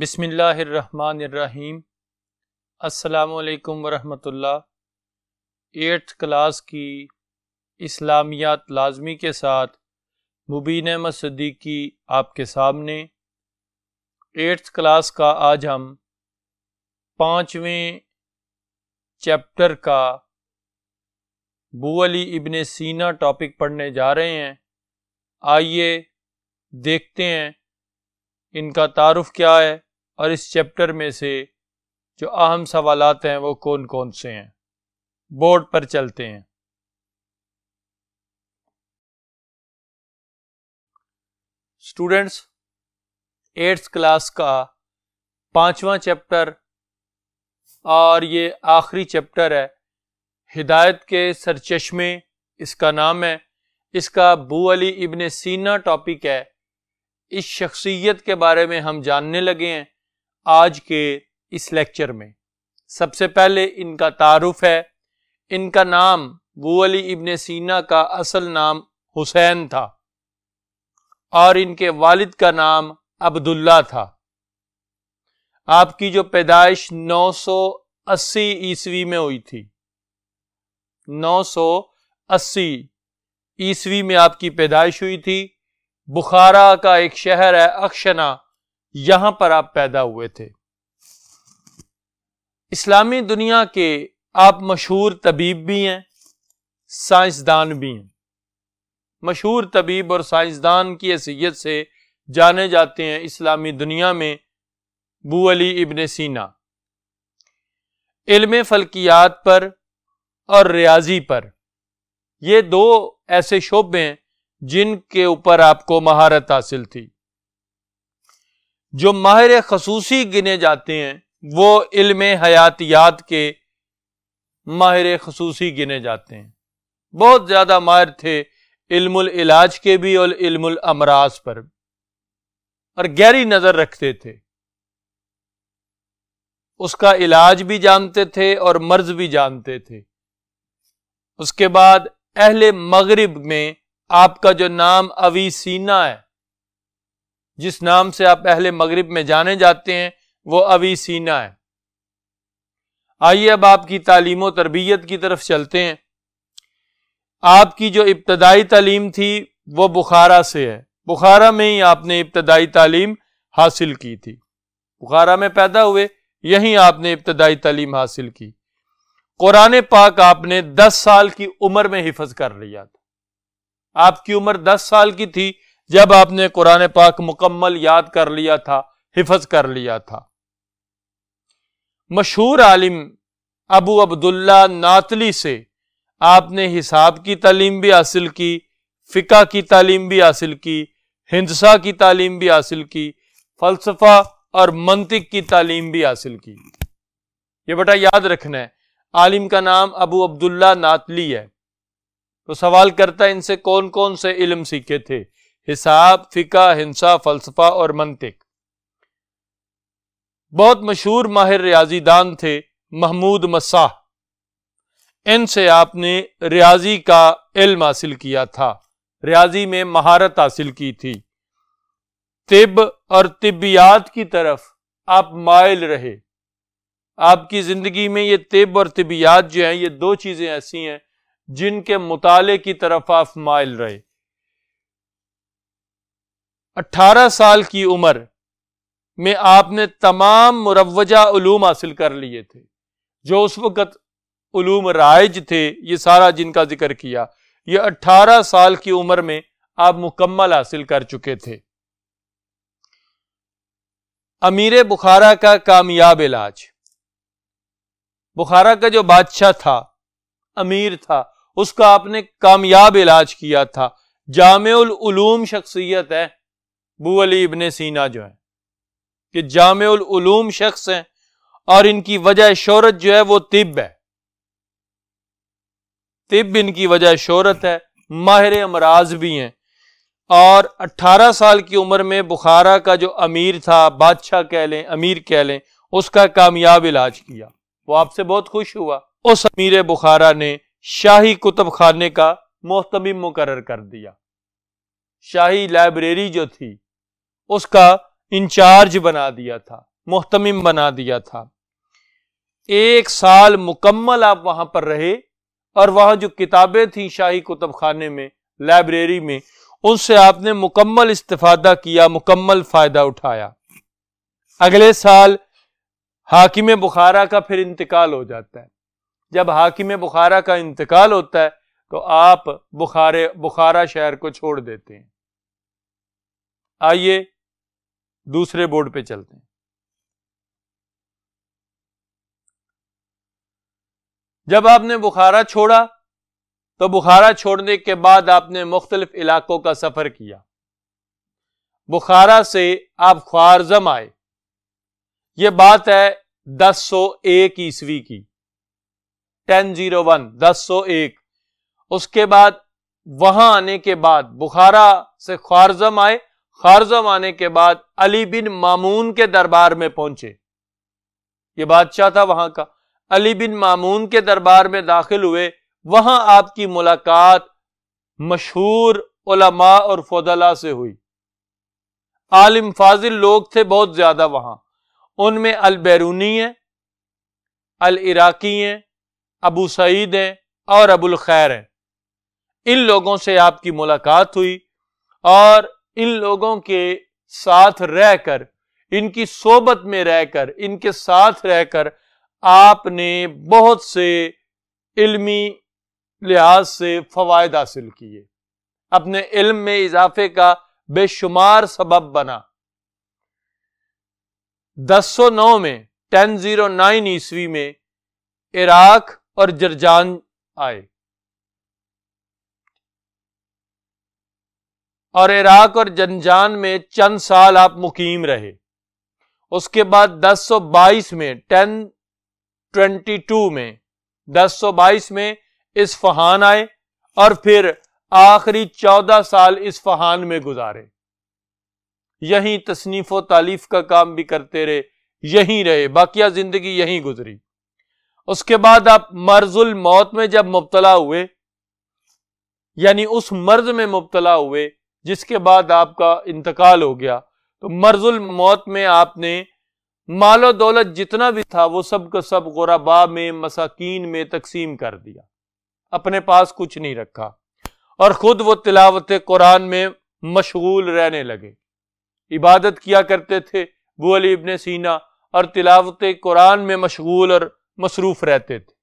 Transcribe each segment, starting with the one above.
बिसमीम् अल्लाम वरहमतुल्ला eighth class की इस्लामियात लाजमी के साथ मुबीन अहमद सदीकी आपके सामने एट्थ क्लास का आज हम पाँचवें चैप्टर का बूअली अली इबन सीना टॉपिक पढ़ने जा रहे हैं आइए देखते हैं इनका तारुफ क्या है और इस चैप्टर में से जो अहम सवालत हैं वो कौन कौन से हैं बोर्ड पर चलते हैं स्टूडेंट्स एट्थ क्लास का पांचवा चैप्टर और ये आखिरी चैप्टर है हिदायत के सरचश्मे इसका नाम है इसका बू अली इबन सीना टॉपिक है इस शख्सियत के बारे में हम जानने लगे हैं आज के इस लेक्चर में सबसे पहले इनका तारुफ है इनका नाम बू अली इबन सीना का असल नाम हुसैन था और इनके वालिद का नाम अब्दुल्ला था आपकी जो पैदाइश 980 ईस्वी में हुई थी 980 ईस्वी में आपकी पैदाइश हुई थी बुखारा का एक शहर है अक्षना यहां पर आप पैदा हुए थे इस्लामी दुनिया के आप मशहूर तबीब भी हैं साइंसदान भी हैं मशहूर तबीब और साइंसदान की हैसीत से जाने जाते हैं इस्लामी दुनिया में बू अली इबन सीना इल्म फलकियात पर और रियाजी पर ये दो ऐसे शोबे हैं जिनके ऊपर आपको महारत हासिल थी जो माहिर खसूसी गिने जाते हैं वो इल्म हयातियात के माहिर खसूसी गिने जाते हैं बहुत ज़्यादा माहिर थे इल्मुल इलाज के भी और इल्मुल अमराज पर और गहरी नज़र रखते थे उसका इलाज भी जानते थे और मर्ज भी जानते थे उसके बाद अहले मगरिब में आपका जो नाम अवीसीना है जिस नाम से आप अहले मगरिब में जाने जाते हैं वो अवी सीना है आइए अब आपकी तालीम तरबियत की तरफ चलते हैं आपकी जो इब्तदाई तालीम थी वो बुखारा से है बुखारा में ही आपने इब्तदाई तालीम हासिल की थी बुखारा में पैदा हुए यहीं आपने इब्तदाई तालीम हासिल की कुरान पाक आपने 10 साल की उम्र में हिफज कर लिया था आपकी उम्र 10 साल की थी जब आपने कुरान पाक मुकम्मल याद कर लिया था हिफज कर लिया था मशहूर आलिम अबू अब्दुल्ला नातली से आपने हिसाब की तालीम भी हासिल की फ़िका की तालीम भी हासिल की हिंदसा की तालीम भी हासिल की फ़लसफ़ा और मंतिक की तालीम भी हासिल की ये बेटा याद रखना है आलिम का नाम अबू अब्दुल्ला नातली है तो सवाल करता है इनसे कौन कौन से इल्म सीखे थे हिसाब फिका हिंसा फलसफा और मनतिक बहुत मशहूर माहिर रियाजीदान थे महमूद मसाह इनसे आपने रियाजी का इल्म हासिल किया था रियाजी में महारत हासिल की थी तिब और तिबियात की तरफ आप मायल रहे आपकी जिंदगी में ये तिब और तिबियात जो हैं ये दो चीजें ऐसी हैं जिनके मुताले की तरफ आप मायल रहे अट्ठारह साल की उम्र में आपने तमाम मुरवजा ूम हासिल कर लिए थे जो उस वक़्त ूम राइज थे ये सारा जिनका जिक्र किया ये अट्ठारह साल की उम्र में आप मुकम्मल हासिल कर चुके थे अमीर बुखारा का कामयाब इलाज बुखारा का जो बादशाह था अमीर था उसका आपने कामयाब इलाज किया था जाम शख्सियत है बू अली इबन सीना जो है कि जाम शख्स हैं और इनकी वजह शहरत जो है वो तिब है तिब इनकी वजह शहरत है माहिर अमराज भी हैं और 18 साल की उम्र में बुखारा का जो अमीर था बादशाह कह लें अमीर कह लें उसका कामयाब इलाज किया वो आपसे बहुत खुश हुआ उस अमीर बुखारा ने शाही कुतुब खाने का मोहतम मुकर कर दिया शाही लाइब्रेरी जो थी उसका इंचार्ज बना दिया था मोहतमिम बना दिया था एक साल मुकम्मल आप वहां पर रहे और वहां जो किताबें थी शाही कुतुब खाने में लाइब्रेरी में उनसे आपने मुकम्मल इस्तेफादा किया मुकम्मल फायदा उठाया अगले साल हाकिम बुखारा का फिर इंतकाल हो जाता है जब हाकिम बुखारा का इंतकाल होता है तो आप बुखारे बुखारा शहर को छोड़ देते हैं आइए दूसरे बोर्ड पे चलते हैं जब आपने बुखारा छोड़ा तो बुखारा छोड़ने के बाद आपने मुख्तलिफ इलाकों का सफर किया बुखारा से आप ख्वारजम आए यह बात है 1001 ईस्वी की 1001 एक उसके बाद वहां आने के बाद बुखारा से ख्वारजम आए खारजम आने के बाद अली बिन मामून के दरबार में पहुंचे ये बादशाह था वहां का अली बिन मामून के दरबार में दाखिल हुए वहां आपकी मुलाकात मशहूर उलमा और फौदला से हुई आलिम फाजिल लोग थे बहुत ज्यादा वहां उनमें अल बैरूनी हैं अल इराकी हैं अबू सईद हैं और अबुल खैर हैं इन लोगों से आपकी मुलाकात हुई और इन लोगों के साथ रहकर इनकी सोबत में रहकर इनके साथ रहकर आपने बहुत से इल्मी लिहाज से फवायद हासिल किए अपने इल्म में इजाफे का बेशुमार सबब बना दस सौ नौ में टेन जीरो नाइन ईस्वी में इराक और जर्जान आए और इराक और जनजान में चंद साल आप मुकीम रहे उसके बाद 1022 में 1022 में 1022 में इस फहान आए और फिर आखिरी 14 साल इस फहान में गुजारे यहीं तसनीफ व तालीफ का काम भी करते रहे यहीं रहे बाकिया जिंदगी यहीं गुजरी उसके बाद आप मर्जुल मौत में जब मुबतला हुए यानी उस मर्ज में मुबतला हुए जिसके बाद आपका इंतकाल हो गया तो मर्जुल मौत में आपने मालो दौलत जितना भी था वो सब का सब गुराबा में मसाकीन में तकसीम कर दिया अपने पास कुछ नहीं रखा और ख़ुद वो तिलावत कुरान में मशगूल रहने लगे इबादत किया करते थे वो अली इबन सीना और तिलावत कुरान में मशगूल और मसरूफ़ रहते थे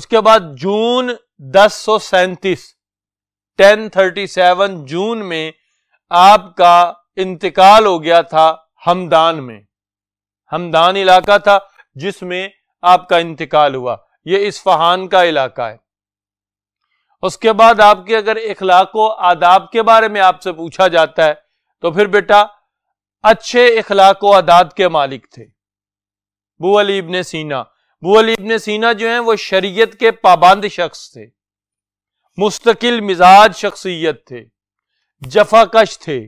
उसके बाद जून दस सौ सैंतीस 1037 जून में आपका इंतकाल हो गया था हमदान में हमदान इलाका था जिसमें आपका इंतकाल हुआ इस इस्फहान का इलाका है उसके बाद आपके अगर इखलाक आदाब के बारे में आपसे पूछा जाता है तो फिर बेटा अच्छे इखलाक आदाब के मालिक थे बू अली सीना बू अली सीना जो हैं वो शरीयत के पाबंद शख्स थे मुस्तकिल मिजाज शख्सियत थे जफाकश थे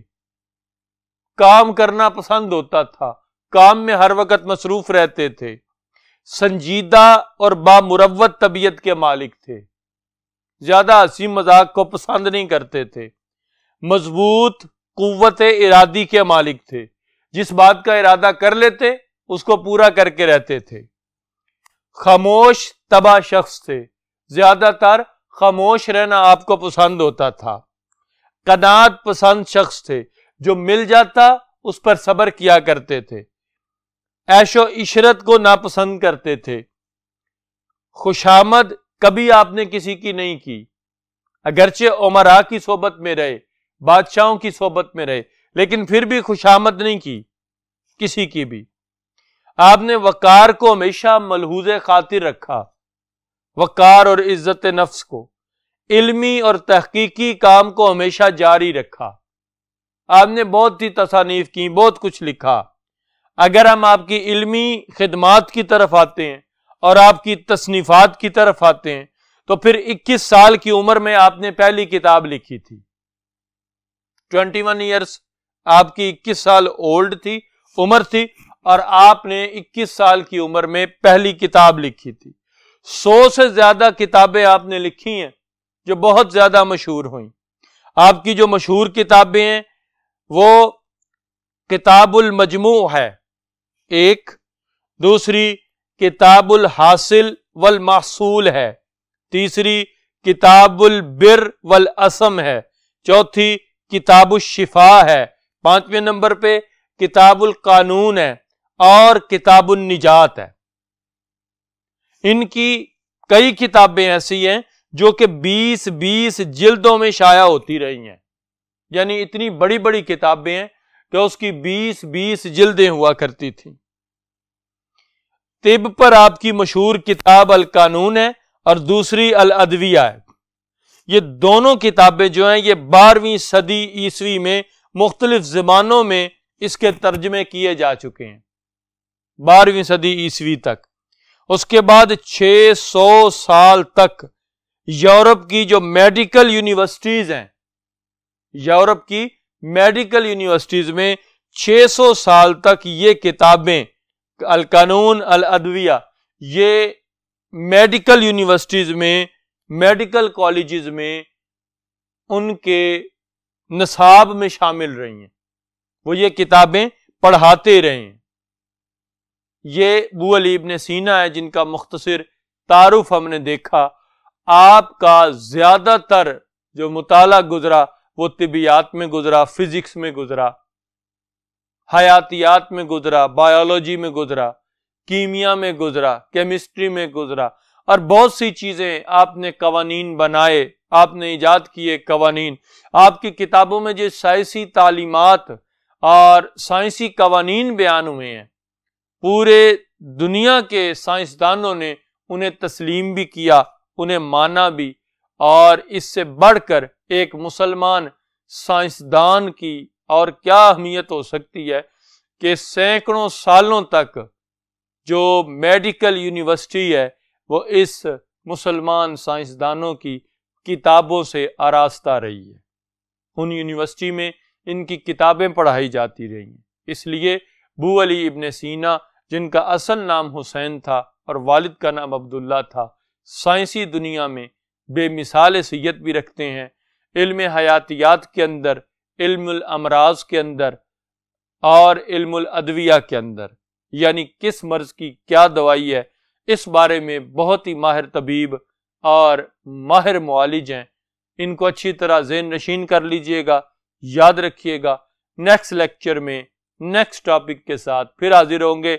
काम करना पसंद होता था काम में हर वक्त मसरूफ रहते थे संजीदा और बामुरवत तबीयत के मालिक थे ज्यादा हसी मजाक को पसंद नहीं करते थे मजबूत कुत इरादी के मालिक थे जिस बात का इरादा कर लेते उसको पूरा करके रहते थे खामोश तबाह शख्स थे ज्यादातर खामोश रहना आपको पसंद होता था कनात पसंद शख्स थे जो मिल जाता उस पर सब्र किया करते थे ऐशो इशरत को नापसंद करते थे खुशामद कभी आपने किसी की नहीं की अगरचे उमरा की सोबत में रहे बादशाहों की सोबत में रहे लेकिन फिर भी खुशामद नहीं की किसी की भी आपने वकार को हमेशा मलहूज खातिर रखा वक़ार और इज़्ज़त नफ्स को इल्मी और तहकीकी काम को हमेशा जारी रखा आपने बहुत ही तसानीफ की बहुत कुछ लिखा अगर हम आपकी इल्मी खदमात की तरफ आते हैं और आपकी तसनीफात की तरफ आते हैं तो फिर 21 साल की उम्र में आपने पहली किताब लिखी थी 21 ईयर्स आपकी 21 साल ओल्ड थी उम्र थी और आपने 21 साल की उम्र में पहली किताब लिखी थी सौ से ज्यादा किताबें आपने लिखी हैं जो बहुत ज्यादा मशहूर हुई आपकी जो मशहूर किताबें हैं वो किताबुल मजमू है एक दूसरी किताबुल हासिल वल मासूल है तीसरी किताबुल बिर वल असम है चौथी किताबु शिफा है पांचवें नंबर पे किताबुल कानून है और किताबुल निजात है इनकी कई किताबें ऐसी हैं जो कि 20-20 जिल्दों में शाया होती रही हैं यानी इतनी बड़ी बड़ी किताबें हैं कि उसकी 20-20 जिल्दें हुआ करती थी तिब पर आपकी मशहूर किताब अल कानून है और दूसरी अल अदविया है ये दोनों किताबें जो हैं ये बारहवीं सदी ईस्वी में मुख्तलिफ जमानों में इसके तर्जमे किए जा चुके हैं बारहवीं सदी ईस्वी तक उसके बाद 600 साल तक यूरोप की जो मेडिकल यूनिवर्सिटीज हैं यूरोप की मेडिकल यूनिवर्सिटीज में 600 साल तक ये किताबें अल कानून अल अदविया ये मेडिकल यूनिवर्सिटीज में मेडिकल कॉलेजेस में उनके नसाब में शामिल रही हैं वो ये किताबें पढ़ाते रहे हैं ये बू अलीब ने सीना है जिनका मुख्तर तारुफ हमने देखा आपका ज़्यादातर जो मुताला गुजरा वो तबियात में गुजरा फिज़िक्स में गुजरा हयातियात में गुजरा बायोलॉजी में गुजरा कीमिया में गुजरा केमिस्ट्री में गुजरा और बहुत सी चीज़ें आपने कवानीन बनाए आपने ईजाद किए कवानीन आपकी किताबों में जो साइंसी तालीमत और साइंसी कवानीन बयान हुए हैं पूरे दुनिया के साइंसदानों ने उन्हें तस्लीम भी किया उन्हें माना भी और इससे बढ़कर एक मुसलमान साइंसदान की और क्या अहमियत हो सकती है कि सैकड़ों सालों तक जो मेडिकल यूनिवर्सिटी है वो इस मुसलमान साइंसदानों की किताबों से आरास्ता रही है उन यूनिवर्सिटी में इनकी किताबें पढ़ाई जाती रही हैं इसलिए बू अली इबन सीना जिनका असल नाम हुसैन था और वालिद का नाम अब्दुल्ला था साइंसी दुनिया में बेमिसाल सैयद भी रखते हैं इल्म हयातियात के अंदर इल्मराज के अंदर और इल्मदविया के अंदर यानी किस मर्ज़ की क्या दवाई है इस बारे में बहुत ही माहिर तबीब और माहिर मालिज हैं इनको अच्छी तरह जेन नशीन कर लीजिएगा याद रखिएगा नेक्स्ट लेक्चर में नेक्स्ट टॉपिक के साथ फिर हाजिर होंगे